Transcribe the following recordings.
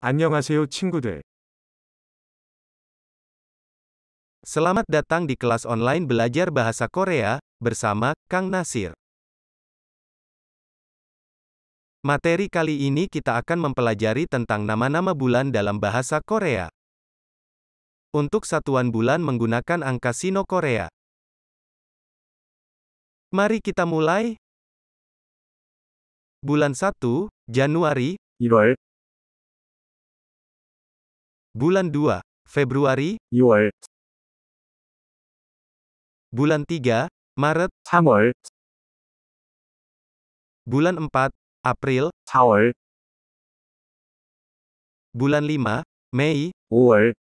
안녕하세요, 친구들. Selamat datang di kelas online belajar bahasa Korea bersama Kang Nasir. Materi kali ini kita akan mempelajari tentang nama-nama bulan dalam bahasa Korea. Untuk satuan bulan menggunakan angka Sino Korea. Mari kita mulai. Bulan 1, Januari, Bulan 2, Februari, Yual. Bulan 3, Maret, Hangol. Bulan 4, April, Hangol. Bulan 5, Mei, Uol.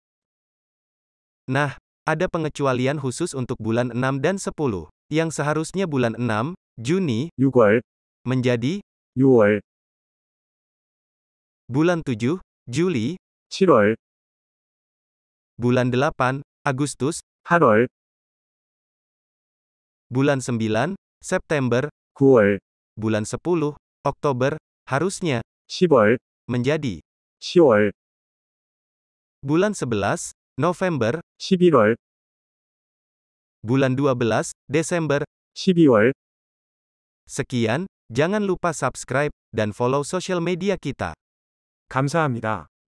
Nah, ada pengecualian khusus untuk bulan 6 dan 10, yang seharusnya bulan 6, Juni, Yual. menjadi, Yual. Bulan 7, Juli, 7월 Bulan 8, Agustus, 8월. Bulan 9, September, 9월. Bulan 10, Oktober, harusnya, 10월. Menjadi, 10월. Bulan 11, November, 11월. Bulan 12, Desember, 12월. Sekian, jangan lupa subscribe dan follow social media kita. 감사합니다.